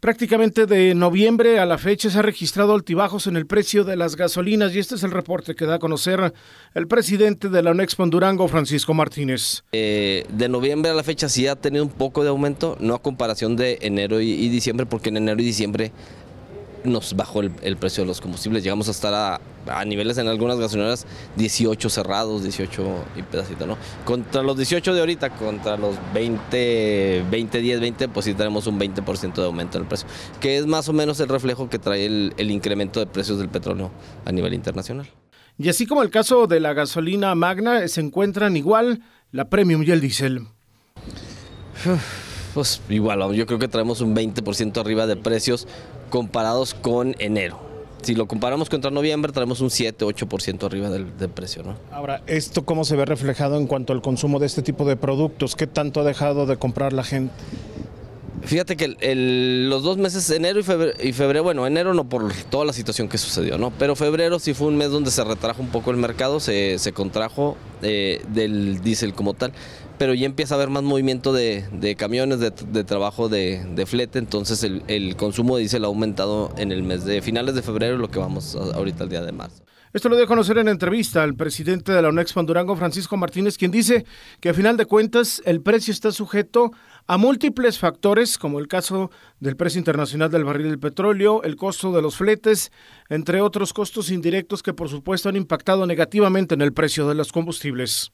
Prácticamente de noviembre a la fecha se ha registrado altibajos en el precio de las gasolinas y este es el reporte que da a conocer el presidente de la UNEX Pondurango, Francisco Martínez. Eh, de noviembre a la fecha sí ha tenido un poco de aumento, no a comparación de enero y, diciembre, porque en enero y diciembre nos bajó el, el, precio de los combustibles, llegamos a estar a a niveles en algunas gasolineras 18 cerrados, 18 y pedacito, ¿no? Contra los 18 de ahorita, contra los 20, 20, 10, 20, pues sí tenemos un 20% de aumento del precio, que es más o menos el reflejo que trae el, el incremento de precios del petróleo a nivel internacional. Y así como el caso de la gasolina magna, se encuentran igual la premium y el diésel. Pues igual, yo creo que traemos un 20% arriba de precios comparados con enero si lo comparamos contra noviembre, traemos un 7-8% arriba del, precio. ¿no? Ahora, ¿esto cómo se ve reflejado en cuanto al consumo de este tipo de productos? ¿Qué tanto ha dejado de comprar la gente? Fíjate que los dos meses, enero y febrero, bueno, enero no por toda la situación que sucedió, ¿no? Pero febrero sí fue un mes donde se retrajo un poco el mercado, se, contrajo eh, del diésel como tal pero ya empieza a haber más movimiento de, camiones, de, trabajo de, flete, entonces el, consumo de diésel ha aumentado en el mes de finales de febrero, lo que vamos ahorita al día de marzo. Esto lo dio a conocer en entrevista al presidente de la Unex Durango, Francisco Martínez, quien dice que a final de cuentas el precio está sujeto a múltiples factores, como el caso del precio internacional del barril del petróleo, el costo de los fletes, entre otros costos indirectos que por supuesto han impactado negativamente en el precio de los combustibles.